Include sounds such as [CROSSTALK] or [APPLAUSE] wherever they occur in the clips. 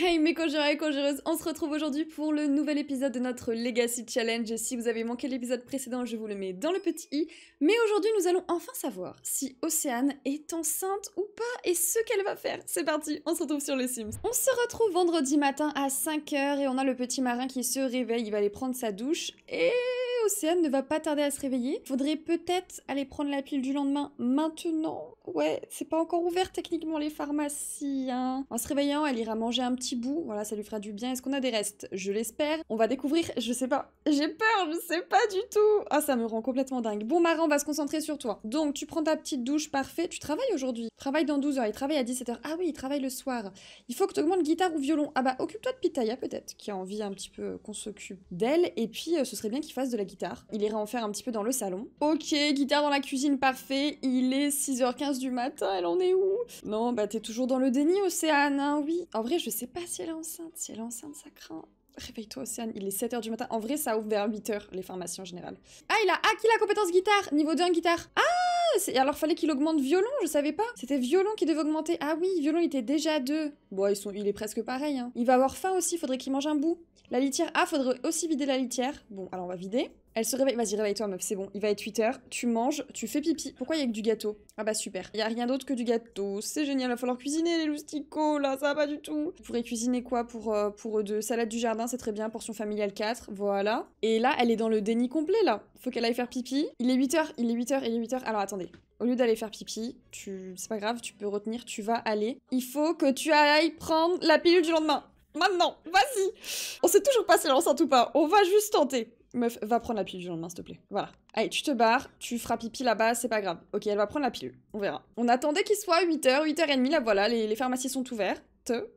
Hey mes cogeurs et congéreuses, on se retrouve aujourd'hui pour le nouvel épisode de notre Legacy Challenge. Et si vous avez manqué l'épisode précédent, je vous le mets dans le petit i. Mais aujourd'hui, nous allons enfin savoir si Océane est enceinte ou pas et ce qu'elle va faire. C'est parti, on se retrouve sur les Sims. On se retrouve vendredi matin à 5h et on a le petit marin qui se réveille. Il va aller prendre sa douche et Océane ne va pas tarder à se réveiller. Faudrait peut-être aller prendre la pile du lendemain maintenant Ouais, c'est pas encore ouvert techniquement les pharmacies. Hein. En se réveillant, elle ira manger un petit bout. Voilà, ça lui fera du bien. Est-ce qu'on a des restes Je l'espère. On va découvrir. Je sais pas. J'ai peur, je sais pas du tout. Ah, ça me rend complètement dingue. Bon, Maran on va se concentrer sur toi. Donc, tu prends ta petite douche, parfait. Tu travailles aujourd'hui. Travaille dans 12 heures. Il travaille à 17 h Ah oui, il travaille le soir. Il faut que tu augmentes guitare ou violon. Ah bah, occupe-toi de Pitaya peut-être, qui a envie un petit peu qu'on s'occupe d'elle. Et puis, euh, ce serait bien qu'il fasse de la guitare. Il ira en faire un petit peu dans le salon. Ok, guitare dans la cuisine, parfait. Il est 6h15 du matin, elle en est où Non, bah t'es toujours dans le déni, Océane, hein, oui. En vrai, je sais pas si elle est enceinte. Si elle est enceinte, ça craint. Réveille-toi, Océane, il est 7h du matin. En vrai, ça ouvre vers 8h, les pharmacies en général. Ah, il a acquis la compétence guitare, niveau 2 en guitare. Ah alors fallait qu'il augmente violon, je savais pas. C'était violon qui devait augmenter. Ah oui, violon il était déjà deux. 2. Bon, ils sont, il est presque pareil. Hein. Il va avoir faim aussi, faudrait qu'il mange un bout. La litière, ah, faudrait aussi vider la litière. Bon, alors on va vider. Elle se réveille, vas-y réveille-toi meuf, c'est bon, il va être 8h, tu manges, tu fais pipi. Pourquoi il y a que du gâteau Ah bah super, il y a rien d'autre que du gâteau, c'est génial, il va falloir cuisiner les lousticots, là ça va pas du tout. Vous pourrez cuisiner quoi pour, euh, pour eux deux Salade du jardin, c'est très bien, portion familiale 4, voilà. Et là, elle est dans le déni complet là, faut qu'elle aille faire pipi. Il est 8h, il est 8h, il est 8h, alors attendez. Au lieu d'aller faire pipi, tu... c'est pas grave, tu peux retenir, tu vas aller. Il faut que tu ailles prendre la pilule du lendemain. Maintenant, vas-y On sait toujours pas si elle ou pas, on va juste tenter meuf, va prendre la pilule du lendemain, s'il te plaît. Voilà. Allez, tu te barres, tu feras pipi là-bas, c'est pas grave. Ok, elle va prendre la pilule, on verra. On attendait qu'il soit 8h, 8h30, là voilà, les, pharmacies sont ouvertes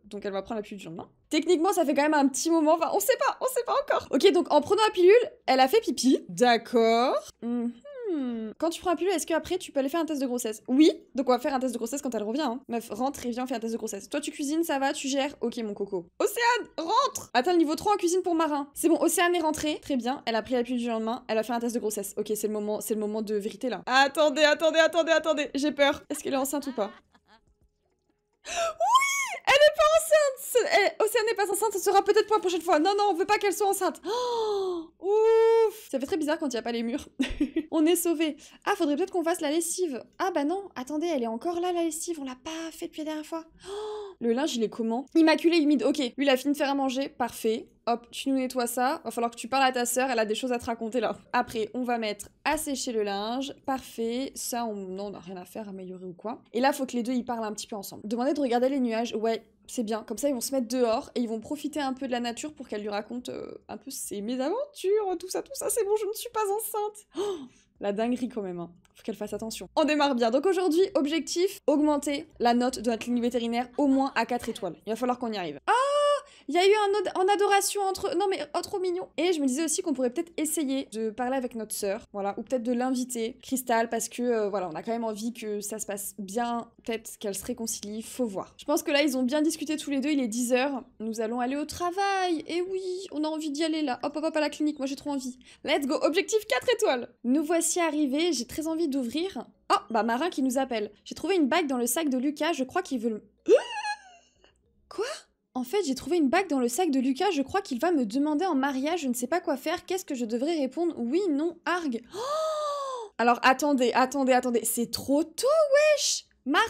donc elle va prendre la pilule du lendemain. Techniquement, ça fait quand même un petit moment, enfin, on sait pas, on sait pas encore. Ok, donc en prenant la pilule, elle a fait pipi. D'accord. Hmm. Hmm. Quand tu prends un pull, est-ce qu'après tu peux aller faire un test de grossesse Oui, donc on va faire un test de grossesse quand elle revient. Hein. Meuf, rentre et viens faire un test de grossesse. Toi, tu cuisines, ça va, tu gères. Ok, mon coco. Océane, rentre Attends, le niveau 3 en cuisine pour marin. C'est bon, Océane est rentrée. Très bien, elle a pris la pilule du lendemain, elle a fait un test de grossesse. Ok, c'est le moment, c'est le moment de vérité là. Attendez, attendez, attendez, attendez, j'ai peur. Est-ce qu'elle est enceinte ou pas [GASPS] Oui elle n'est pas enceinte Océane n'est pas enceinte, ce sera peut-être pour la prochaine fois. Non, non, on veut pas qu'elle soit enceinte. Oh, ouf Ça fait très bizarre quand il n'y a pas les murs. [LAUGHS] on est sauvés. Ah, faudrait peut-être qu'on fasse la lessive. Ah bah non, attendez, elle est encore là la lessive, on l'a pas fait depuis la dernière fois. [GASPS] le linge, il est comment Immaculé humide, ok. Lui, il a fini de faire à manger, parfait hop, tu nous nettoies ça. Va falloir que tu parles à ta sœur, elle a des choses à te raconter là. Après, on va mettre à sécher le linge. Parfait. Ça, on n'a rien à faire, améliorer ou quoi. Et là, faut que les deux, y parlent un petit peu ensemble. Demander de regarder les nuages. Ouais, c'est bien. Comme ça, ils vont se mettre dehors et ils vont profiter un peu de la nature pour qu'elle lui raconte euh, un peu ses mésaventures, tout ça, tout ça. C'est bon, je ne suis pas enceinte. [GASPS] la dinguerie quand même. Hein. Faut qu'elle fasse attention. On démarre bien. Donc aujourd'hui, objectif augmenter la note de notre ligne vétérinaire au moins à 4 étoiles. Il va falloir qu'on y arrive. Ah il y a eu un en adoration entre. Non, mais oh, trop mignon. Et je me disais aussi qu'on pourrait peut-être essayer de parler avec notre sœur, voilà, ou peut-être de l'inviter, Cristal, parce que euh, voilà, on a quand même envie que ça se passe bien, peut-être qu'elle se réconcilie, faut voir. Je pense que là, ils ont bien discuté tous les deux, il est 10h, nous allons aller au travail, et oui, on a envie d'y aller là, hop hop hop à la clinique, moi j'ai trop envie. Let's go, objectif 4 étoiles Nous voici arrivés, j'ai très envie d'ouvrir. Oh, bah Marin qui nous appelle. J'ai trouvé une bague dans le sac de Lucas, je crois qu'il veut le... [GASPS] Quoi en fait, j'ai trouvé une bague dans le sac de Lucas, je crois qu'il va me demander en mariage, je ne sais pas quoi faire, qu'est-ce que je devrais répondre Oui, non, arg. Oh Alors attendez, attendez, attendez, c'est trop tôt, wesh Marin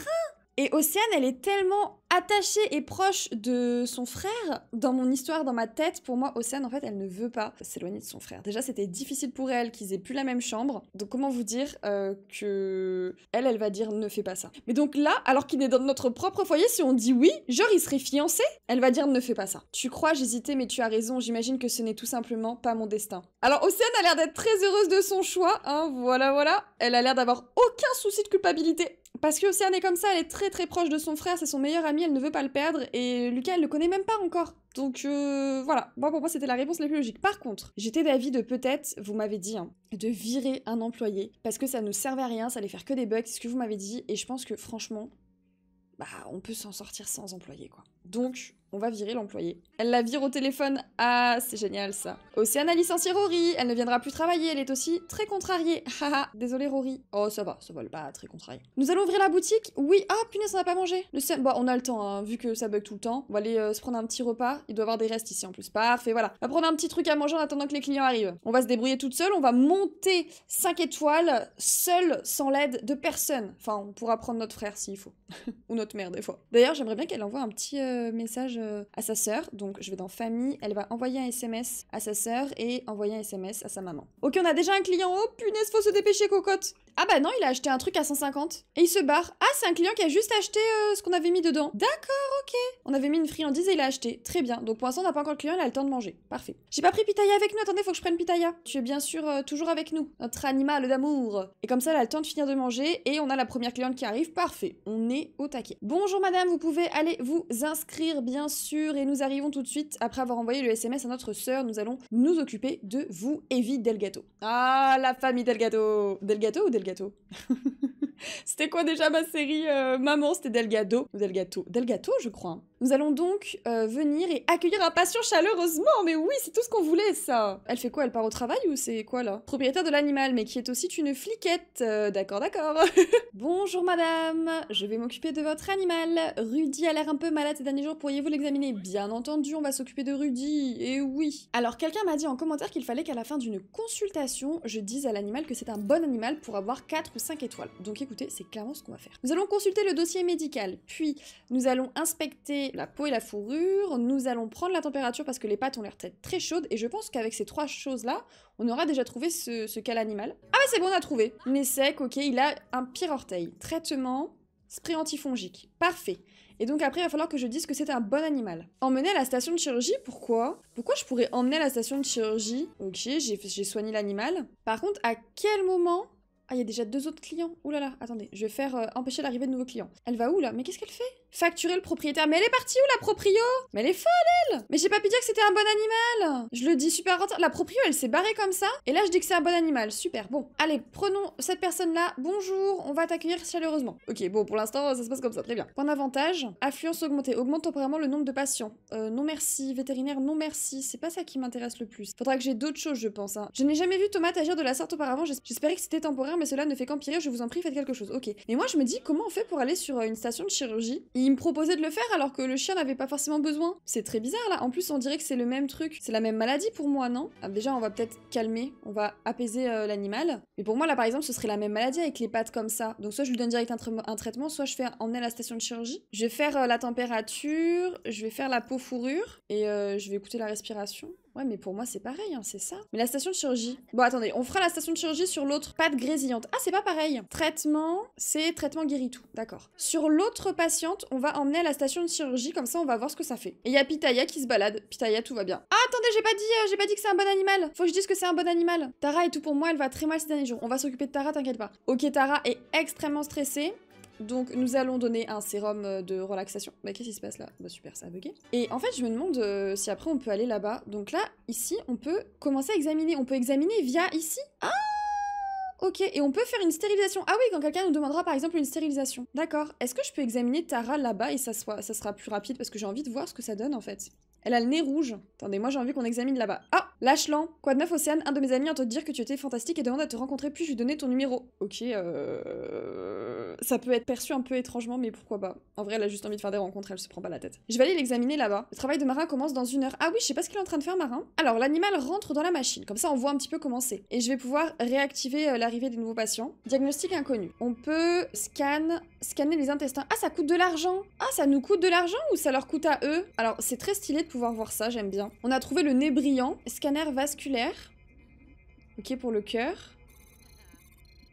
Et Océane, elle est tellement Attachée et proche de son frère, dans mon histoire, dans ma tête, pour moi, Océane, en fait, elle ne veut pas s'éloigner de son frère. Déjà, c'était difficile pour elle qu'ils aient plus la même chambre. Donc, comment vous dire euh, que elle, elle va dire ne fais pas ça. Mais donc là, alors qu'il est dans notre propre foyer, si on dit oui, genre il serait fiancé, elle va dire ne fais pas ça. Tu crois, j'hésitais, mais tu as raison. J'imagine que ce n'est tout simplement pas mon destin. Alors, Océane a l'air d'être très heureuse de son choix. Hein, voilà, voilà. Elle a l'air d'avoir aucun souci de culpabilité. Parce que Océane est comme ça, elle est très très proche de son frère, c'est son meilleur ami, elle ne veut pas le perdre et Lucas, elle le connaît même pas encore. Donc euh, voilà, Bon pour moi c'était la réponse la plus logique. Par contre, j'étais d'avis de peut-être, vous m'avez dit, hein, de virer un employé parce que ça ne servait à rien, ça allait faire que des bugs, c'est ce que vous m'avez dit, et je pense que franchement, bah on peut s'en sortir sans employé quoi. Donc, on va virer l'employé. Elle la vire au téléphone. Ah, c'est génial ça. Océana licencie Rory. Elle ne viendra plus travailler. Elle est aussi très contrariée. [LAUGHS] Haha, désolé Rory. Oh, ça va, ça va, pas très contrariée. Nous allons ouvrir la boutique Oui. Ah, punaise, on n'a pas mangé. Le on a le temps, hein, vu que ça bug tout le temps. On va aller euh, se prendre un petit repas. Il doit y avoir des restes ici en plus. Parfait, voilà. On va prendre un petit truc à manger en attendant que les clients arrivent. On va se débrouiller toute seule. On va monter 5 étoiles, seule, sans l'aide de personne. Enfin, on pourra prendre notre frère s'il faut. [LAUGHS] Ou notre mère, des fois. D'ailleurs, j'aimerais bien qu'elle envoie un petit. Euh, euh, message euh, à sa sœur, donc je vais dans famille, elle va envoyer un SMS à sa sœur et envoyer un SMS à sa maman. Ok, on a déjà un client, oh punaise, faut se dépêcher cocotte ah bah non, il a acheté un truc à 150. Et il se barre. Ah, c'est un client qui a juste acheté euh, ce qu'on avait mis dedans. D'accord, ok. On avait mis une friandise et il a acheté. Très bien. Donc pour l'instant, on n'a pas encore le client, il a le temps de manger. Parfait. J'ai pas pris Pitaya avec nous. Attendez, faut que je prenne Pitaya. Tu es bien sûr euh, toujours avec nous. Notre animal d'amour. Et comme ça, elle a le temps de finir de manger. Et on a la première cliente qui arrive. Parfait. On est au taquet. Bonjour madame, vous pouvez aller vous inscrire, bien sûr. Et nous arrivons tout de suite. Après avoir envoyé le SMS à notre sœur, nous allons nous occuper de vous, Evie Delgato. Ah, la famille Delgato. Delgato ou Delgato Delgato. [LAUGHS] c'était quoi déjà ma série euh, Maman C'était Delgado. Delgato. Delgato, je crois. Nous allons donc euh, venir et accueillir un patient chaleureusement. Mais oui, c'est tout ce qu'on voulait, ça. Elle fait quoi Elle part au travail ou c'est quoi là Propriétaire de l'animal, mais qui est aussi une fliquette. Euh, d'accord, d'accord. [LAUGHS] Bonjour madame, je vais m'occuper de votre animal. Rudy a l'air un peu malade ces derniers jours, pourriez-vous l'examiner Bien entendu, on va s'occuper de Rudy. Et eh oui. Alors quelqu'un m'a dit en commentaire qu'il fallait qu'à la fin d'une consultation, je dise à l'animal que c'est un bon animal pour avoir 4 ou 5 étoiles. Donc écoutez, c'est clairement ce qu'on va faire. Nous allons consulter le dossier médical, puis nous allons inspecter la peau et la fourrure. Nous allons prendre la température parce que les pattes ont l'air très chaudes. Et je pense qu'avec ces trois choses-là, on aura déjà trouvé ce, ce l'animal. animal. Ah bah c'est bon, on a trouvé. Mais sec, ok, il a un pire orteil. Traitement, spray antifongique. Parfait. Et donc après, il va falloir que je dise que c'est un bon animal. Emmener à la station de chirurgie, pourquoi Pourquoi je pourrais emmener à la station de chirurgie Ok, j'ai soigné l'animal. Par contre, à quel moment Ah, il y a déjà deux autres clients. Ouh là là, attendez, je vais faire euh, empêcher l'arrivée de nouveaux clients. Elle va où là Mais qu'est-ce qu'elle fait facturer le propriétaire. Mais elle est partie où la proprio Mais elle est folle elle Mais j'ai pas pu dire que c'était un bon animal Je le dis super rentable. La proprio elle s'est barrée comme ça. Et là je dis que c'est un bon animal. Super. Bon. Allez, prenons cette personne là. Bonjour, on va t'accueillir chaleureusement. Ok, bon pour l'instant ça se passe comme ça. Très bien. Point d'avantage. Affluence augmentée. Augmente temporairement le nombre de patients. Euh, non merci. Vétérinaire, non merci. C'est pas ça qui m'intéresse le plus. Faudra que j'ai d'autres choses je pense. Hein. Je n'ai jamais vu Thomas agir de la sorte auparavant. J'espérais que c'était temporaire mais cela ne fait qu'empirer. Je vous en prie faites quelque chose. Ok. Mais moi je me dis comment on fait pour aller sur euh, une station de chirurgie il me proposait de le faire alors que le chien n'avait pas forcément besoin. C'est très bizarre là. En plus, on dirait que c'est le même truc. C'est la même maladie pour moi, non ah, Déjà, on va peut-être calmer, on va apaiser euh, l'animal. Mais pour moi, là par exemple, ce serait la même maladie avec les pattes comme ça. Donc, soit je lui donne direct un, traitement, soit je fais emmener à la station de chirurgie. Je vais faire euh, la température, je vais faire la peau fourrure et euh, je vais écouter la respiration. Ouais, mais pour moi, c'est pareil, hein, c'est ça. Mais la station de chirurgie. Bon, attendez, on fera la station de chirurgie sur l'autre patte grésillante. Ah, c'est pas pareil. Traitement, c'est traitement guérit tout. D'accord. Sur l'autre patiente, on va emmener à la station de chirurgie, comme ça, on va voir ce que ça fait. Et il y a Pitaya qui se balade. Pitaya, tout va bien. Ah, attendez, j'ai pas dit, euh, j'ai pas dit que c'est un bon animal. Faut que je dise que c'est un bon animal. Tara est tout pour moi, elle va très mal ces derniers jours. On va s'occuper de Tara, t'inquiète pas. Ok, Tara est extrêmement stressée. Donc nous allons donner un sérum euh, de relaxation. Bah qu'est-ce qui se passe là Bah super, ça a bugué. Et en fait je me demande euh, si après on peut aller là-bas. Donc là, ici, on peut commencer à examiner. On peut examiner via ici. Ah Ok, et on peut faire une stérilisation. Ah oui, quand quelqu'un nous demandera par exemple une stérilisation. D'accord. Est-ce que je peux examiner Tara là-bas et ça, soit, ça sera plus rapide parce que j'ai envie de voir ce que ça donne en fait elle a le nez rouge. Attendez, moi j'ai envie qu'on examine là-bas. Ah lâche lan Quoi de neuf, Océane Un de mes amis entend te dire que tu étais fantastique et demande à te rencontrer, puis je lui donner ton numéro. Ok, euh... Ça peut être perçu un peu étrangement, mais pourquoi pas En vrai, elle a juste envie de faire des rencontres, elle se prend pas la tête. Je vais aller l'examiner là-bas. Le travail de Marin commence dans une heure. Ah oui, je sais pas ce qu'il est en train de faire, Marin. Alors, l'animal rentre dans la machine, comme ça on voit un petit peu comment c'est. Et je vais pouvoir réactiver euh, l'arrivée des nouveaux patients. Diagnostic inconnu. On peut scan... scanner les intestins. Ah, ça coûte de l'argent Ah, ça nous coûte de l'argent ou ça leur coûte à eux Alors, c'est très stylé de pouvoir voir ça, j'aime bien. On a trouvé le nez brillant, scanner vasculaire. Ok, pour le cœur.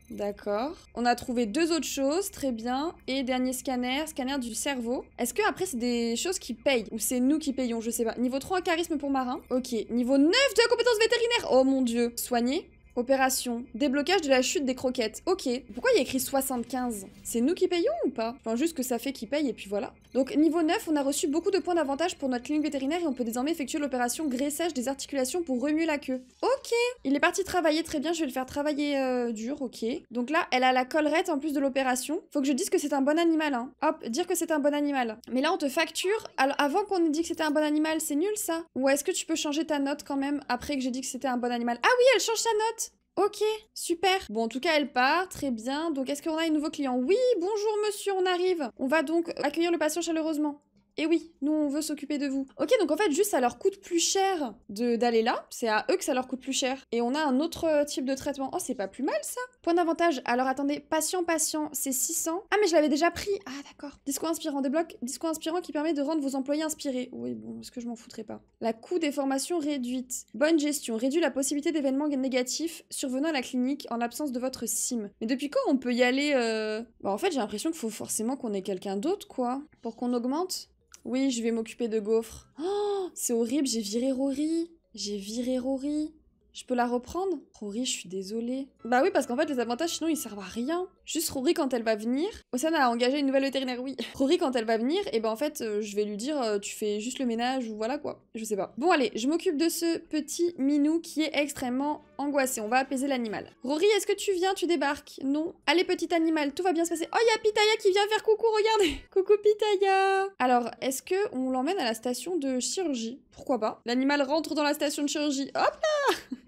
D'accord. On a trouvé deux autres choses, très bien. Et dernier scanner, scanner du cerveau. Est-ce que après c'est des choses qui payent ou c'est nous qui payons, je sais pas. Niveau 3 charisme pour marin. Ok. Niveau 9 de la compétence vétérinaire. Oh mon dieu. Soigner. Opération. Déblocage de la chute des croquettes. Ok. Pourquoi il y a écrit 75 C'est nous qui payons ou pas Enfin, juste que ça fait qui paye et puis voilà. Donc, niveau 9, on a reçu beaucoup de points d'avantage pour notre clinique vétérinaire et on peut désormais effectuer l'opération graissage des articulations pour remuer la queue. Ok Il est parti travailler très bien, je vais le faire travailler euh, dur, ok. Donc là, elle a la collerette en plus de l'opération. Faut que je dise que c'est un bon animal, hein. Hop, dire que c'est un bon animal. Mais là, on te facture. Alors, avant qu'on ait dit que c'était un bon animal, c'est nul ça Ou est-ce que tu peux changer ta note quand même après que j'ai dit que c'était un bon animal Ah oui, elle change sa note Ok, super. Bon, en tout cas, elle part, très bien. Donc, est-ce qu'on a un nouveau client Oui, bonjour monsieur, on arrive. On va donc accueillir le patient chaleureusement eh oui, nous on veut s'occuper de vous. Ok, donc en fait, juste ça leur coûte plus cher d'aller là, c'est à eux que ça leur coûte plus cher. Et on a un autre euh, type de traitement. Oh, c'est pas plus mal ça Point d'avantage, alors attendez, patient, patient, c'est 600. Ah, mais je l'avais déjà pris Ah, d'accord. Disco inspirant débloque, disco inspirant qui permet de rendre vos employés inspirés. Oui, bon, est-ce que je m'en foutrais pas. La coût des formations réduite. Bonne gestion, réduit la possibilité d'événements négatifs survenant à la clinique en l'absence de votre sim. Mais depuis quand on peut y aller euh... Bah, en fait, j'ai l'impression qu'il faut forcément qu'on ait quelqu'un d'autre, quoi. Pour qu'on augmente Oui, je vais m'occuper de gaufres. Oh, c'est horrible, j'ai viré Rory. J'ai viré Rory. Je peux la reprendre Rory, je suis désolée. Bah oui, parce qu'en fait, les avantages, sinon, ils servent à rien. Juste Rory, quand elle va venir... Osana a engagé une nouvelle vétérinaire, oui. [LAUGHS] Rory, quand elle va venir, et bah ben en fait, euh, je vais lui dire, euh, tu fais juste le ménage ou voilà quoi. Je sais pas. Bon, allez, je m'occupe de ce petit minou qui est extrêmement angoissé. On va apaiser l'animal. Rory, est-ce que tu viens Tu débarques Non. Allez, petit animal, tout va bien se passer. Oh, il y a Pitaya qui vient faire coucou, regardez [LAUGHS] Coucou Pitaya Alors, est-ce que on l'emmène à la station de chirurgie Pourquoi pas L'animal rentre dans la station de chirurgie. Hop là [LAUGHS]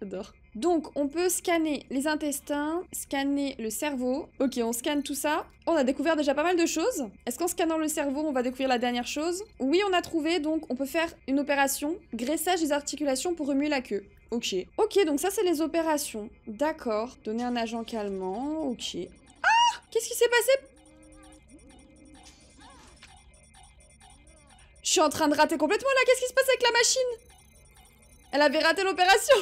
J'adore. Donc, on peut scanner les intestins, scanner le cerveau. Ok, on scanne tout ça. On a découvert déjà pas mal de choses. Est-ce qu'en scannant le cerveau, on va découvrir la dernière chose Oui, on a trouvé, donc on peut faire une opération graissage des articulations pour remuer la queue. Ok. Ok, donc ça, c'est les opérations. D'accord. Donner un agent calmant. Ok. Ah Qu'est-ce qui s'est passé Je suis en train de rater complètement là, qu'est-ce qui se passe avec la machine Elle avait raté l'opération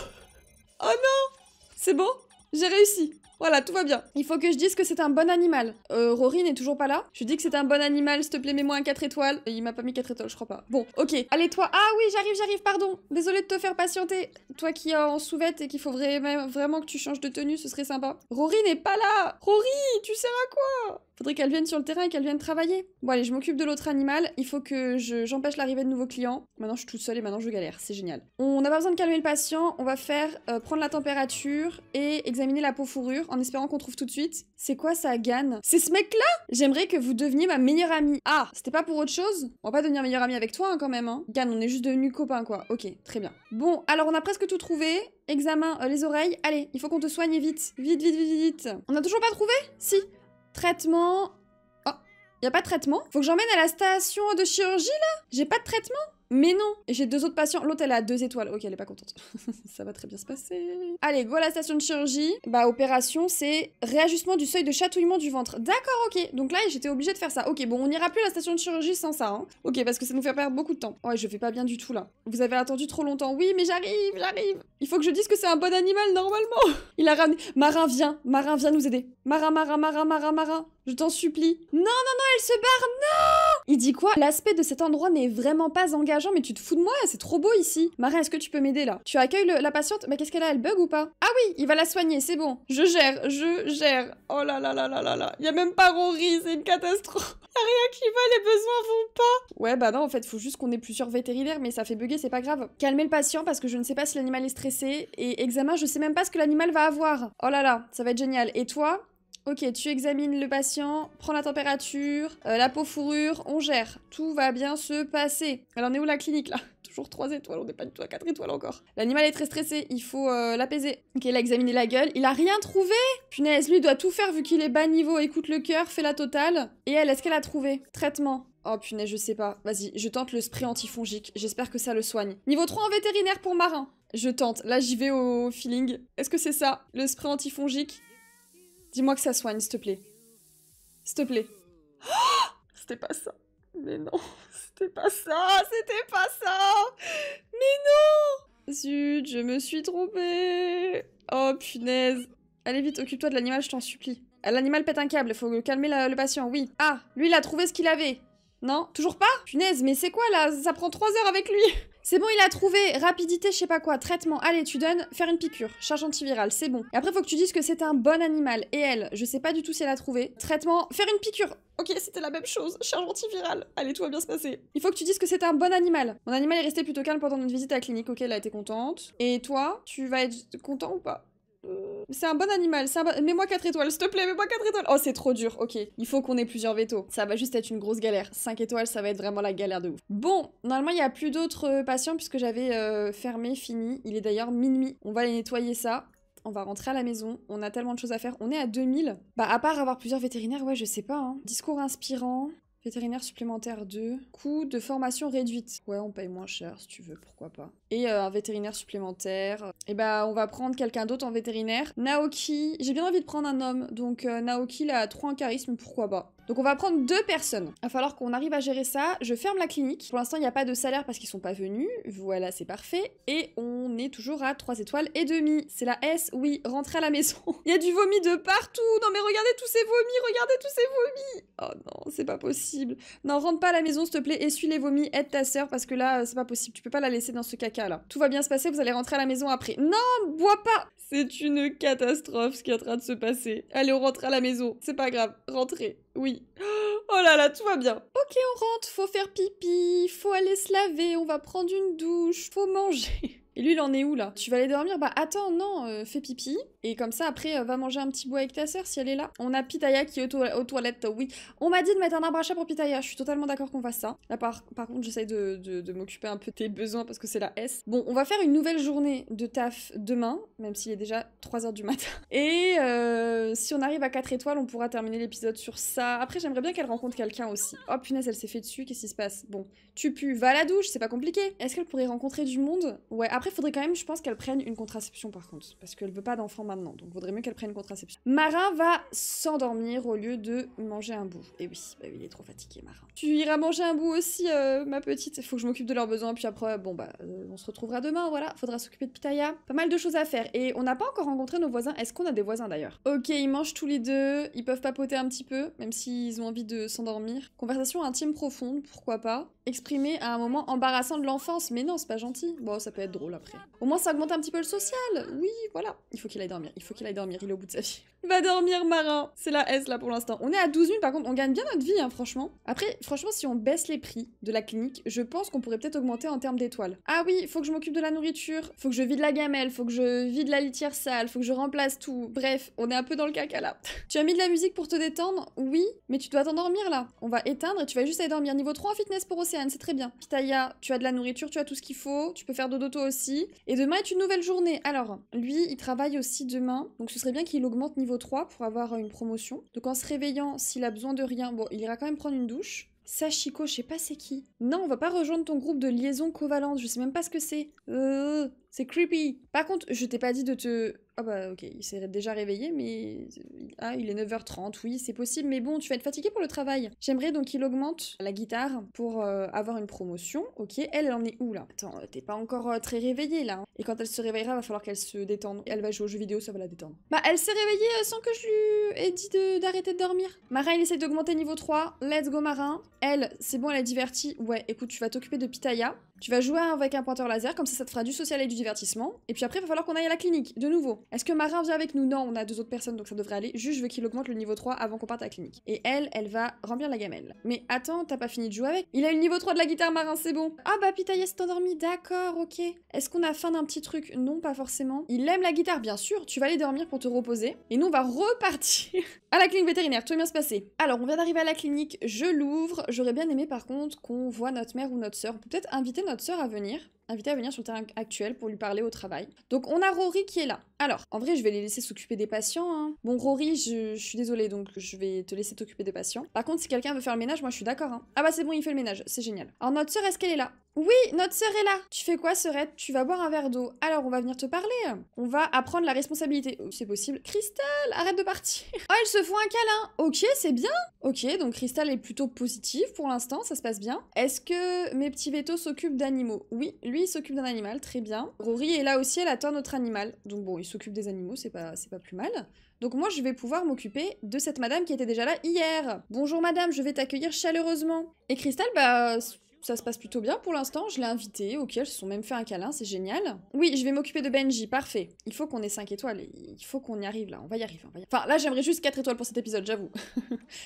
Oh non C'est bon J'ai réussi voilà, tout va bien. Il faut que je dise que c'est un bon animal. Euh, Rory n'est toujours pas là. Je dis que c'est un bon animal, s'il te plaît, mets-moi un 4 étoiles. Il m'a pas mis 4 étoiles, je crois pas. Bon, ok. Allez, toi. Ah oui, j'arrive, j'arrive, pardon. Désolée de te faire patienter. Toi qui es en souvette et qu'il faudrait vraiment, que tu changes de tenue, ce serait sympa. Rory n'est pas là. Rory, tu sers à quoi Faudrait qu'elle vienne sur le terrain et qu'elle vienne travailler. Bon, allez, je m'occupe de l'autre animal. Il faut que j'empêche l'arrivée de nouveaux clients. Maintenant, je suis toute seule et maintenant, je galère. C'est génial. On n'a pas besoin de calmer le patient. On va faire euh, prendre la température et examiner la peau fourrure en espérant qu'on trouve tout de suite. C'est quoi ça, Gan C'est ce mec-là J'aimerais que vous deveniez ma meilleure amie. Ah, c'était pas pour autre chose On va pas devenir meilleure amie avec toi hein, quand même. Hein. Gan, on est juste devenus copains quoi. Ok, très bien. Bon, alors on a presque tout trouvé. Examen, euh, les oreilles. Allez, il faut qu'on te soigne vite. Vite, vite, vite, vite. On a toujours pas trouvé Si. Traitement, oh, y a pas de traitement Faut que j'emmène à la station de chirurgie là J'ai pas de traitement mais non J'ai deux autres patients. L'autre, elle a deux étoiles. Ok, elle est pas contente. [LAUGHS] ça va très bien se passer. Allez, go à la station de chirurgie. Bah, opération, c'est réajustement du seuil de chatouillement du ventre. D'accord, ok. Donc là, j'étais obligée de faire ça. Ok, bon, on n'ira plus à la station de chirurgie sans ça. Hein. Ok, parce que ça nous fait perdre beaucoup de temps. Ouais, je fais pas bien du tout là. Vous avez attendu trop longtemps. Oui, mais j'arrive, j'arrive. Il faut que je dise que c'est un bon animal normalement. [LAUGHS] Il a ramené. Marin, viens. Marin, viens nous aider. Marin, marin, marin, marin, marin. Je t'en supplie. Non, non, non, elle se barre, non Il dit quoi L'aspect de cet endroit n'est vraiment pas engageant, mais tu te fous de moi, c'est trop beau ici. Marin, est-ce que tu peux m'aider là Tu accueilles la patiente Mais qu'est-ce qu'elle a Elle bug ou pas Ah oui, il va la soigner, c'est bon. Je gère, je gère. Oh là là là là là là. Y a même pas Rory, c'est une catastrophe. Y'a rien qui va, les besoins vont pas. Ouais, bah non, en fait, faut juste qu'on ait plusieurs vétérinaires, mais ça fait bugger, c'est pas grave. Calmer le patient parce que je ne sais pas si l'animal est stressé. Et examen, je sais même pas ce que l'animal va avoir. Oh là là, ça va être génial. Et toi Ok, tu examines le patient, prends la température, euh, la peau fourrure, on gère. Tout va bien se passer. Alors on est où la clinique là [LAUGHS] Toujours 3 étoiles, on n'est pas du tout à 4 étoiles encore. L'animal est très stressé, il faut euh, l'apaiser. Ok, il a examiné la gueule, il a rien trouvé Punaise, lui il doit tout faire vu qu'il est bas niveau, écoute le cœur, fais la totale. Et elle, est-ce qu'elle a trouvé Traitement. Oh punaise, je sais pas. Vas-y, je tente le spray antifongique. J'espère que ça le soigne. Niveau 3 en vétérinaire pour marin. Je tente. Là, j'y vais au feeling. Est-ce que c'est ça Le spray antifongique Dis-moi que ça soigne, s'il te plaît. S'il te plaît. [GASPS] c'était pas ça. Mais non, [LAUGHS] c'était pas ça, c'était pas ça. Mais non Zut, je me suis trompée. Oh punaise. Allez vite, occupe-toi de l'animal, je t'en supplie. Euh, l'animal pète un câble, faut calmer le patient, oui. Ah, lui il a trouvé ce qu'il avait. Non, toujours pas Punaise, mais c'est quoi là Ça prend trois heures avec lui c'est bon, il a trouvé Rapidité, je sais pas quoi, traitement, allez, tu donnes, faire une piqûre, charge antivirale, c'est bon. Et après, faut que tu dises que c'est un bon animal. Et elle, je sais pas du tout si elle a trouvé. Traitement, faire une piqûre, Ok, c'était la même chose. Charge antivirale. Allez, tout va bien se passer. Il faut que tu dises que c'est un bon animal. Mon animal est resté plutôt calme pendant notre visite à la clinique. Ok, elle a été contente. Et toi, tu vas être content ou pas euh, c'est un bon animal, un Mets-moi 4 étoiles, s'il te plaît, mets-moi 4 étoiles. Oh, c'est trop dur, ok. Il faut qu'on ait plusieurs vétos. Ça va juste être une grosse galère. 5 étoiles, ça va être vraiment la galère de ouf. Bon, normalement, il n'y a plus d'autres euh, patients puisque j'avais euh, fermé, fini. Il est d'ailleurs minuit. On va aller nettoyer ça on va rentrer à la maison, on a tellement de choses à faire, on est à 2000. Bah à part avoir plusieurs vétérinaires, ouais je sais pas. Hein. Discours inspirant, Vétérinaire supplémentaire 2. Coût de formation réduite. Ouais, on paye moins cher si tu veux, pourquoi pas. Et euh, un vétérinaire supplémentaire. Et eh bah, ben, on va prendre quelqu'un d'autre en vétérinaire. Naoki. J'ai bien envie de prendre un homme, donc euh, Naoki, il a 3 en charisme, pourquoi pas. Donc on va prendre deux personnes. Il va falloir qu'on arrive à gérer ça. Je ferme la clinique. Pour l'instant, il n'y a pas de salaire parce qu'ils sont pas venus. Voilà, c'est parfait. Et on est toujours à 3 étoiles et demi. C'est la S, oui, rentrez à la maison. [LAUGHS] il y a du vomi de partout. Non mais regardez tous ces vomis, regardez tous ces vomis. Oh non, c'est pas possible. Non, rentre pas à la maison, s'il te plaît. Essuie les vomis, aide ta sœur parce que là, c'est pas possible. Tu peux pas la laisser dans ce caca là. Tout va bien se passer, vous allez rentrer à la maison après. Non, bois pas. C'est une catastrophe ce qui est en train de se passer. Allez, on rentre à la maison. C'est pas grave, rentrez. Oui. [GASPS] Oh là là, tout va bien. Ok, on rentre, faut faire pipi, faut aller se laver, on va prendre une douche, faut manger. [LAUGHS] Et lui, il en est où là Tu vas aller dormir Bah attends, non, euh, fais pipi. Et comme ça, après, euh, va manger un petit bout avec ta sœur si elle est là. On a Pitaya qui est aux, toilettes, oui. On m'a dit de mettre un arbre à pour Pitaya, je suis totalement d'accord qu'on fasse ça. Là, par, par contre, j'essaye de, m'occuper un peu de tes besoins parce que c'est la S. Bon, on va faire une nouvelle journée de taf demain, même s'il est déjà 3h du matin. [LAUGHS] Et euh, si on arrive à 4 étoiles, on pourra terminer l'épisode sur ça. Après, j'aimerais bien qu'elle rencontre quelqu'un aussi. Oh punaise, elle s'est fait dessus, qu'est-ce qui se passe Bon, tu pues, va à la douche, c'est pas compliqué. Est-ce qu'elle pourrait rencontrer du monde Ouais, après, après, faudrait quand même, je pense, qu'elle prenne une contraception par contre, parce qu'elle veut pas d'enfant maintenant, donc il vaudrait mieux qu'elle prenne une contraception. Marin va s'endormir au lieu de manger un bout. Et eh bah oui, il est trop fatigué, Marin. Tu iras manger un bout aussi, euh, ma petite. Il Faut que je m'occupe de leurs besoins, puis après, bon bah, euh, on se retrouvera demain, voilà. Faudra s'occuper de Pitaya. Pas mal de choses à faire. Et on n'a pas encore rencontré nos voisins. Est-ce qu'on a des voisins d'ailleurs Ok, ils mangent tous les deux, ils peuvent papoter un petit peu, même s'ils ont envie de s'endormir. Conversation intime profonde, pourquoi pas. Exprimer à un moment embarrassant de l'enfance, mais non, c'est pas gentil. Bon, ça peut être drôle après. Au moins, ça augmente un petit peu le social. Oui, voilà. Il faut qu'il aille dormir. Il faut qu'il aille dormir. Il est au bout de sa vie. Va dormir, marin. C'est la S là pour l'instant. On est à 12 000 par contre. On gagne bien notre vie, hein, franchement. Après, franchement, si on baisse les prix de la clinique, je pense qu'on pourrait peut-être augmenter en termes d'étoiles. Ah oui, faut que je m'occupe de la nourriture. Faut que je vide la gamelle. Faut que je vide la litière sale. Faut que je remplace tout. Bref, on est un peu dans le caca là. [LAUGHS] tu as mis de la musique pour te détendre Oui, mais tu dois t'endormir là. On va éteindre et tu vas juste aller dormir. Niveau 3 en fitness pour Océane, c'est très bien. Pitaya, tu as de la nourriture, tu as tout ce qu'il faut. Tu peux faire dodo aussi. Et demain est une nouvelle journée. Alors, lui, il travaille aussi demain. Donc, ce serait bien qu'il augmente niveau 3 pour avoir euh, une promotion. Donc, en se réveillant, s'il a besoin de rien, bon, il ira quand même prendre une douche. Sachiko, je sais pas c'est qui. Non, on va pas rejoindre ton groupe de liaison covalente, je sais même pas ce que c'est. Euh, c'est creepy. Par contre, je t'ai pas dit de te. Ah bah ok, il s'est déjà réveillé, mais. Ah, il est 9h30, oui, c'est possible, mais bon, tu vas être fatigué pour le travail. J'aimerais donc qu'il augmente la guitare pour euh, avoir une promotion. Ok, elle, elle en est où là Attends, t'es pas encore euh, très réveillée là. Hein. Et quand elle se réveillera, va falloir qu'elle se détende. Elle va jouer aux jeux vidéo, ça va la détendre. Bah, elle s'est réveillée euh, sans que je lui ai dit d'arrêter de, dormir. Marin, il essaie d'augmenter niveau 3. Let's go, Marin. Elle, c'est bon, elle est divertie. Ouais, écoute, tu vas t'occuper de Pitaya. Tu vas jouer avec un pointeur laser, comme ça, ça te fera du social et du divertissement. Et puis après, il va falloir qu'on aille à la clinique, de nouveau. Est-ce que Marin vient avec nous Non, on a deux autres personnes, donc ça devrait aller. Juste, je veux qu'il augmente le niveau 3 avant qu'on parte à la clinique. Et elle, elle va remplir la gamelle. Mais attends, t'as pas fini de jouer avec Il a eu le niveau 3 de la guitare, Marin, c'est bon. Ah bah, Pitaya s'est endormi, d'accord, ok. Est-ce qu'on a faim d'un petit truc Non, pas forcément. Il aime la guitare, bien sûr. Tu vas aller dormir pour te reposer. Et nous, on va repartir [LAUGHS] à la clinique vétérinaire. Tout va bien se passer. Alors, on vient d'arriver à la clinique, je l'ouvre. J'aurais bien aimé, par contre, qu'on voit notre mère ou notre sœur. peut-être inviter notre sœur à venir invité à venir sur le terrain actuel pour lui parler au travail. Donc on a Rory qui est là. Alors, en vrai, je vais les laisser s'occuper des patients. Hein. Bon, Rory, je, suis désolée, donc je vais te laisser t'occuper des patients. Par contre, si quelqu'un veut faire le ménage, moi je suis d'accord. Hein. Ah bah c'est bon, il fait le ménage, c'est génial. Alors notre sœur, est-ce qu'elle est là oui, notre sœur est là. Tu fais quoi, sœurette Tu vas boire un verre d'eau. Alors, on va venir te parler. On va apprendre la responsabilité. Oh, c'est possible. Crystal, arrête de partir. [LAUGHS] Oh, elles se font un câlin. Ok, c'est bien. Ok, donc Crystal est plutôt positive pour l'instant, ça se passe bien. Est-ce que mes petits vétos s'occupent d'animaux Oui, lui il s'occupe d'un animal, très bien. Rory est là aussi, elle attend notre animal. Donc bon, il s'occupe des animaux, c'est pas, pas plus mal. Donc moi, je vais pouvoir m'occuper de cette madame qui était déjà là hier. Bonjour madame, je vais t'accueillir chaleureusement. Et Crystal, bah, ça se passe plutôt bien pour l'instant. Je l'ai invité. ok, elles se sont même fait un câlin, c'est génial. Oui, je vais m'occuper de Benji, parfait. Il faut qu'on ait 5 étoiles, il faut qu'on y arrive là, on va y arriver. Enfin, là j'aimerais juste 4 étoiles pour cet épisode, j'avoue.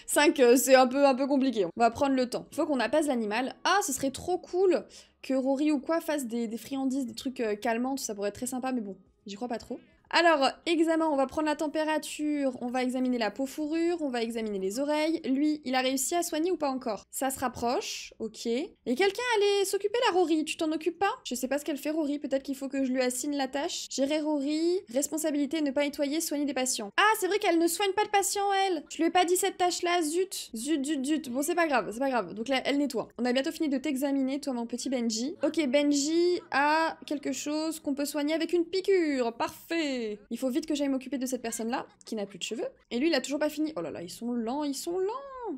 5, [LAUGHS] euh, c'est un peu, un peu compliqué, on va prendre le temps. Il faut qu'on apaise l'animal. Ah, ce serait trop cool que Rory ou quoi fasse des, friandises, des trucs euh, calmants, ça pourrait être très sympa, mais bon, j'y crois pas trop. Alors, examen, on va prendre la température, on va examiner la peau fourrure, on va examiner les oreilles. Lui, il a réussi à soigner ou pas encore Ça se rapproche, ok. Et quelqu'un allait s'occuper la Rory, tu t'en occupes pas Je sais pas ce qu'elle fait Rory, peut-être qu'il faut que je lui assigne la tâche. Gérer Rory, responsabilité, ne pas nettoyer, soigner des patients. Ah, c'est vrai qu'elle ne soigne pas de patients, elle Je lui ai pas dit cette tâche-là, zut Zut, zut, zut Bon, c'est pas grave, c'est pas grave. Donc là, elle nettoie. On a bientôt fini de t'examiner, toi, mon petit Benji. Ok, Benji a quelque chose qu'on peut soigner avec une piqûre, parfait il faut vite que j'aille m'occuper de cette personne-là, qui n'a plus de cheveux. Et lui, il a toujours pas fini. Oh là là, ils sont lents, ils sont lents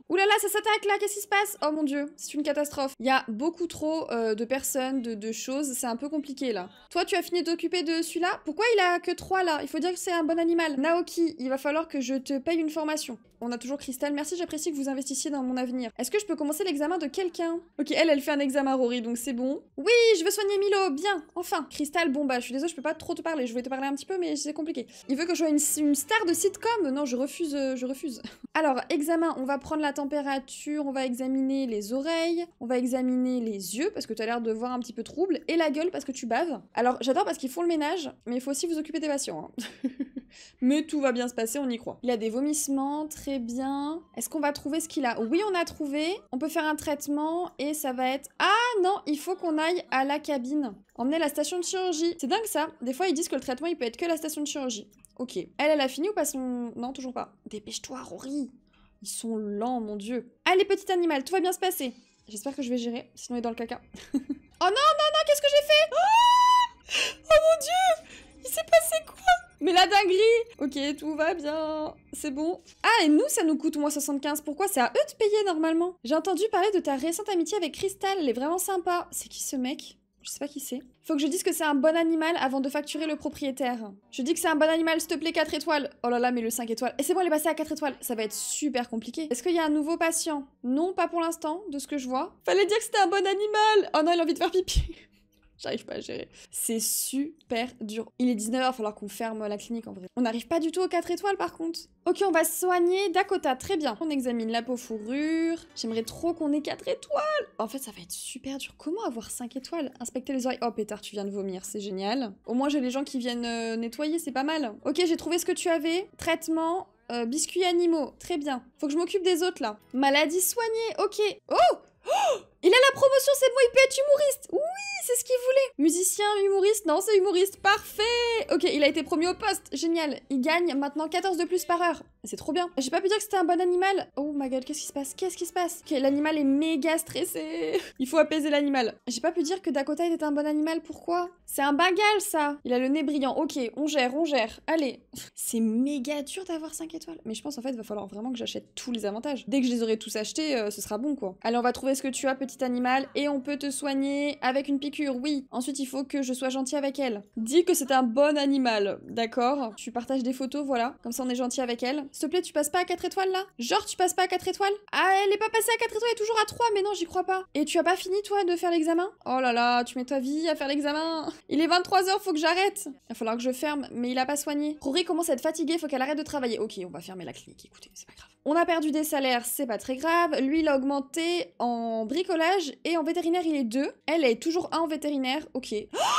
Ouh là là, ça s'attaque là, qu'est-ce qui se passe Oh mon dieu, c'est une catastrophe. Il y a beaucoup trop euh, de personnes, de, choses, c'est un peu compliqué là. Toi, tu as fini d'occuper de celui-là Pourquoi il a que trois là Il faut dire que c'est un bon animal. Naoki, il va falloir que je te paye une formation. On a toujours Cristal. Merci, j'apprécie que vous investissiez dans mon avenir. Est-ce que je peux commencer l'examen de quelqu'un Ok, elle, elle fait un examen, à Rory, donc c'est bon. Oui, je veux soigner Milo, bien, enfin. Cristal, bon bah, je suis désolée, je peux pas trop te parler. Je voulais te parler un petit peu, mais c'est compliqué. Il veut que je sois une, star de sitcom Non, je refuse, euh, je refuse. [LAUGHS] Alors, examen, on va prendre la température, on va examiner les oreilles, on va examiner les yeux parce que tu as l'air de voir un petit peu trouble et la gueule parce que tu baves. Alors j'adore parce qu'ils font le ménage, mais il faut aussi vous occuper des patients. Hein. [LAUGHS] mais tout va bien se passer, on y croit. Il a des vomissements, très bien. Est-ce qu'on va trouver ce qu'il a Oui, on a trouvé. On peut faire un traitement et ça va être... Ah non, il faut qu'on aille à la cabine. Emmener la station de chirurgie. C'est dingue ça. Des fois, ils disent que le traitement, il peut être que la station de chirurgie. Ok. Elle, elle a fini ou pas son... Non, toujours pas. Dépêche-toi, Rory. Ils sont lents, mon dieu. Allez, petit animal, tout va bien se passer. J'espère que je vais gérer, sinon il est dans le caca. [LAUGHS] oh non, non, non, qu'est-ce que j'ai fait ah oh, mon dieu Il s'est passé quoi mais la dinguerie Ok, tout va bien, c'est bon. Ah, et nous, ça nous coûte au moins 75, pourquoi C'est à eux de payer, normalement J'ai entendu parler de ta récente amitié avec Crystal, elle est vraiment sympa. C'est qui ce mec je sais pas qui c'est. Faut que je dise que c'est un bon animal avant de facturer le propriétaire. Je dis que c'est un bon animal, s'il te plaît, 4 étoiles. Oh là là, mais le 5 étoiles. Et c'est bon, elle est passée à 4 étoiles. Ça va être super compliqué. Est-ce qu'il y a un nouveau patient Non, pas pour l'instant, de ce que je vois. Fallait dire que c'était un bon animal. Oh non, il a envie de faire pipi. [LAUGHS] J'arrive pas à gérer. C'est super dur. Il est 19h, il va falloir qu'on ferme la clinique en vrai. On n'arrive pas du tout aux 4 étoiles par contre. Ok, on va soigner. Dakota, très bien. On examine la peau fourrure. J'aimerais trop qu'on ait 4 étoiles. En fait, ça va être super dur. Comment avoir 5 étoiles Inspecter les oreilles. Oh pétard, tu viens de vomir, c'est génial. Au moins, j'ai les gens qui viennent euh, nettoyer, c'est pas mal. Ok, j'ai trouvé ce que tu avais. Traitement, euh, biscuits animaux, très bien. Faut que je m'occupe des autres là. Maladie soignée, ok. Oh, oh il a la promotion, c'est moi il peut être humoriste Oui, c'est ce qu'il voulait Musicien, humoriste, non, c'est humoriste, parfait Ok, il a été promu au poste, génial Il gagne maintenant 14 de plus par heure c'est trop bien. J'ai pas pu dire que c'était un bon animal. Oh ma gueule, qu'est-ce qui se passe Qu'est-ce qui se passe Ok, L'animal est méga stressé. [LAUGHS] Il faut apaiser l'animal. J'ai pas pu dire que Dakota était un bon animal. Pourquoi C'est un bagal ça. Il a le nez brillant. Ok, on gère, on gère. Allez. C'est méga dur d'avoir 5 étoiles. Mais je pense en fait, il va falloir vraiment que j'achète tous les avantages. Dès que je les aurai tous achetés, euh, ce sera bon quoi. Allez, on va trouver ce que tu as, petit animal, et on peut te soigner avec une piqûre. Oui. Ensuite, il faut que je sois gentil avec elle. Dis que c'est un bon animal, d'accord Tu partages des photos, voilà. Comme ça, on est gentil avec elle. S'il te plaît, tu passes pas à 4 étoiles là Genre, tu passes pas à 4 étoiles Ah, elle est pas passée à 4 étoiles, elle est toujours à 3, mais non, j'y crois pas. Et tu as pas fini, toi, de faire l'examen Oh là là, tu mets ta vie à faire l'examen. Il est 23h, faut que j'arrête. Il va falloir que je ferme, mais il a pas soigné. Rory commence à être fatigué, faut qu'elle arrête de travailler. Ok, on va fermer la clinique, écoutez, c'est pas grave. On a perdu des salaires, c'est pas très grave. Lui, il a augmenté en bricolage et en vétérinaire, il est 2. Elle, elle est toujours 1 en vétérinaire, ok.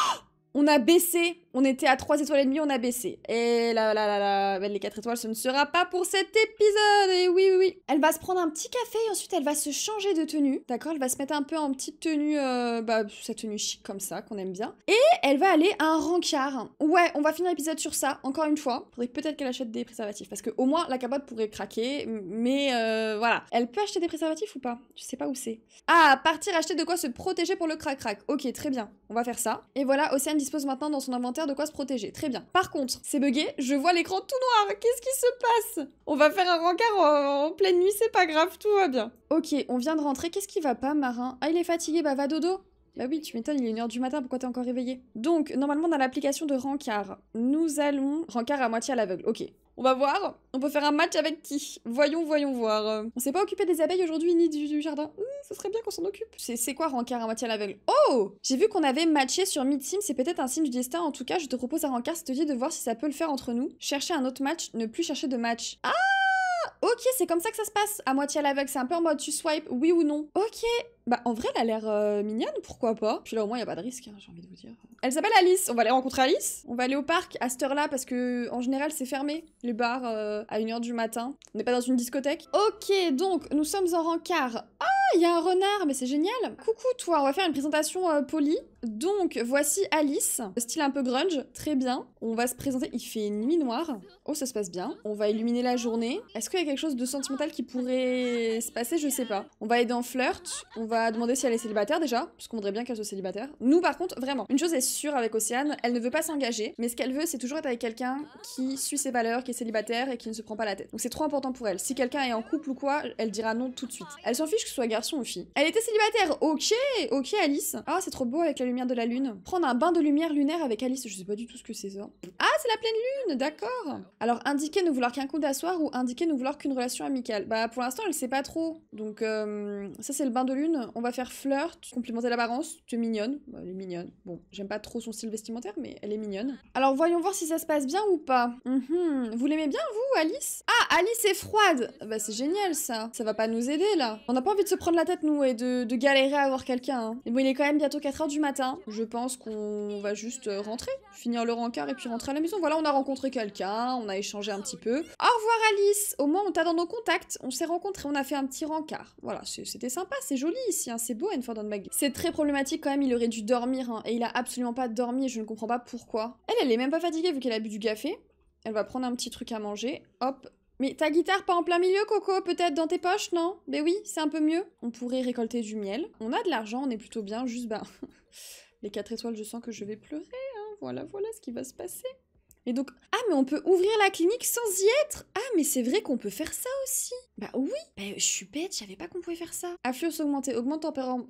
[GASPS] on a baissé on était à 3 étoiles et demie, on a baissé. Et là, là, là, là, ben, les 4 étoiles, ce ne sera pas pour cet épisode. Et oui, oui, oui. Elle va se prendre un petit café et ensuite elle va se changer de tenue. D'accord Elle va se mettre un peu en petite tenue, euh, bah, sa tenue chic comme ça, qu'on aime bien. Et elle va aller à un rencard. Ouais, on va finir l'épisode sur ça, encore une fois. Faudrait peut-être qu'elle achète des préservatifs parce que au moins la cabote pourrait craquer. Mais euh, voilà. Elle peut acheter des préservatifs ou pas Je sais pas où c'est. Ah, partir acheter de quoi se protéger pour le crac-crac. Ok, très bien. On va faire ça. Et voilà, Océane dispose maintenant dans son inventaire de quoi se protéger. Très bien. Par contre, c'est bugué, je vois l'écran tout noir. Qu'est-ce qui se passe On va faire un rencard en, en pleine nuit, c'est pas grave, tout va bien. Ok, on vient de rentrer. Qu'est-ce qui va pas, marin Ah, il est fatigué, bah va dodo. Bah oui, tu m'étonnes, il est 1h du matin, pourquoi t'es encore réveillé Donc, normalement, dans l'application de Rancard, nous allons... Rancard à moitié à l'aveugle, ok. On va voir, on peut faire un match avec qui Voyons, voyons voir. On s'est pas occupé des abeilles aujourd'hui, ni du, jardin. ça hum, serait bien qu'on s'en occupe. C'est quoi Rancard à moitié à l'aveugle Oh J'ai vu qu'on avait matché sur Sim, c'est peut-être un signe du destin. En tout cas, je te propose à Rancard, c'est de voir si ça peut le faire entre nous. Chercher un autre match, ne plus chercher de match. Ah Ok, c'est comme ça que ça se passe, à moitié à l'aveugle, c'est un peu en mode tu swipe, oui ou non. Ok, bah en vrai elle a l'air euh, mignonne, pourquoi pas. Puis là au moins il y a pas de risque, hein, j'ai envie de vous dire. Elle s'appelle Alice, on va aller rencontrer Alice. On va aller au parc à cette heure-là parce que en général c'est fermé, les bars euh, à 1h du matin. On n'est pas dans une discothèque. Ok, donc nous sommes en rencard. Oh il y a un renard, mais c'est génial. Coucou toi, on va faire une présentation euh, polie. Donc voici Alice, style un peu grunge, très bien. On va se présenter, il fait une nuit noire. Oh ça se passe bien. On va illuminer la journée. Est-ce qu'il y a quelque chose de sentimental qui pourrait se passer Je sais pas. On va aider en flirt, on va demander si elle est célibataire déjà, parce qu'on voudrait bien qu'elle soit célibataire. Nous par contre, vraiment, une chose est sûre avec Océane, elle ne veut pas s'engager, mais ce qu'elle veut c'est toujours être avec quelqu'un qui suit ses valeurs, qui est célibataire et qui ne se prend pas la tête. Donc c'est trop important pour elle. Si quelqu'un est en couple ou quoi, elle dira non tout de suite. Elle s'en fiche que ce soit garçon aussi Elle était célibataire, ok, ok Alice. Ah, c'est trop beau avec la lumière de la lune. Prendre un bain de lumière lunaire avec Alice, je sais pas du tout ce que c'est ça. Ah, c'est la pleine lune, d'accord. Alors, indiquer ne vouloir qu'un coup d'asseoir ou indiquer ne vouloir qu'une relation amicale. Bah, pour l'instant, elle sait pas trop. Donc, euh, ça, c'est le bain de lune. On va faire flirt, complimenter l'apparence. Tu es mignonne. Bah, elle est mignonne. Bon, j'aime pas trop son style vestimentaire, mais elle est mignonne. Alors, voyons voir si ça se passe bien ou pas. Mhm. Vous l'aimez bien, vous, Alice Ah, Alice est froide Bah, c'est génial, ça. Ça va pas nous aider, là. On n'a pas envie de se la tête, nous, et de, galérer à avoir quelqu'un. Hein. Mais Bon, il est quand même bientôt 4h du matin. Je pense qu'on va juste euh, rentrer, finir le rencard et puis rentrer à la maison. Voilà, on a rencontré quelqu'un, on a échangé un petit peu. Au revoir Alice Au moins, on t'a dans nos contacts. On s'est rencontrés, on a fait un petit rencard. Voilà, c'était sympa, c'est joli ici, hein. c'est beau, dans and Maggie. C'est très problématique quand même, il aurait dû dormir, hein, et il a absolument pas dormi, je ne comprends pas pourquoi. Elle, elle est même pas fatiguée vu qu'elle a bu du café. Elle va prendre un petit truc à manger. Hop, mais ta guitare pas en plein milieu, Coco Peut-être dans tes poches, non Ben oui, c'est un peu mieux. On pourrait récolter du miel. On a de l'argent, on est plutôt bien, juste ben... [LAUGHS] les 4 étoiles, je sens que je vais pleurer, hein. Voilà, voilà ce qui va se passer. Et donc, ah mais on peut ouvrir la clinique sans y être Ah mais c'est vrai qu'on peut faire ça aussi bah oui bah, Je suis bête, j'avais pas qu'on pouvait faire ça. Affluence augmentée, augmente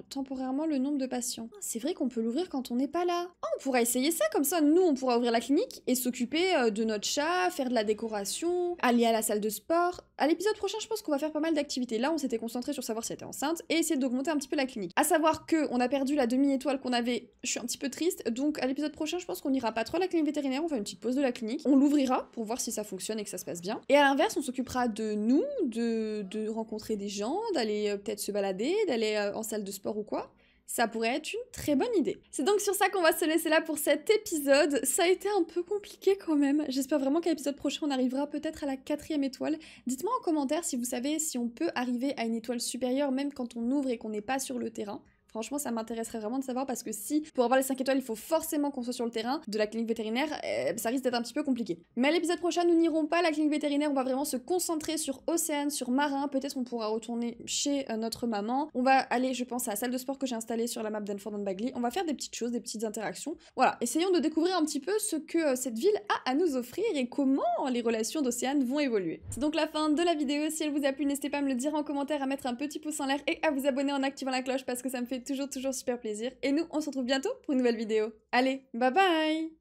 temporairement le nombre de patients. Ah, c'est vrai qu'on peut l'ouvrir quand on n'est pas là. Ah, on pourra essayer ça, comme ça nous on pourra ouvrir la clinique et s'occuper euh, de notre chat, faire de la décoration, aller à la salle de sport. À l'épisode prochain, je pense qu'on va faire pas mal d'activités. Là, on s'était concentré sur savoir si elle était enceinte et essayer d'augmenter un petit peu la clinique. À savoir que on a perdu la demi-étoile qu'on avait, je suis un petit peu triste, donc à l'épisode prochain, je pense qu'on ira pas trop à la clinique vétérinaire, on fait une petite pause de la clinique, on l'ouvrira pour voir si ça fonctionne et que ça se passe bien. Et à l'inverse, on s'occupera de nous, de de, rencontrer des gens, d'aller euh, peut-être se balader, d'aller euh, en salle de sport ou quoi. Ça pourrait être une très bonne idée. C'est donc sur ça qu'on va se laisser là pour cet épisode. Ça a été un peu compliqué quand même. J'espère vraiment qu'à l'épisode prochain, on arrivera peut-être à la quatrième étoile. Dites-moi en commentaire si vous savez si on peut arriver à une étoile supérieure même quand on ouvre et qu'on n'est pas sur le terrain. Franchement, ça m'intéresserait vraiment de savoir parce que si pour avoir les 5 étoiles, il faut forcément qu'on soit sur le terrain de la clinique vétérinaire, eh, ça risque d'être un petit peu compliqué. Mais à l'épisode prochain, nous n'irons pas à la clinique vétérinaire, on va vraiment se concentrer sur Océane, sur Marin, peut-être on pourra retourner chez euh, notre maman. On va aller, je pense, à la salle de sport que j'ai installée sur la map denford and Bagley. On va faire des petites choses, des petites interactions. Voilà, essayons de découvrir un petit peu ce que euh, cette ville a à nous offrir et comment les relations d'Océane vont évoluer. C'est donc la fin de la vidéo. Si elle vous a plu, n'hésitez pas à me le dire en commentaire, à mettre un petit pouce en l'air et à vous abonner en activant la cloche parce que ça me fait toujours toujours super plaisir. Et nous, on se retrouve bientôt pour une nouvelle vidéo. Allez, bye bye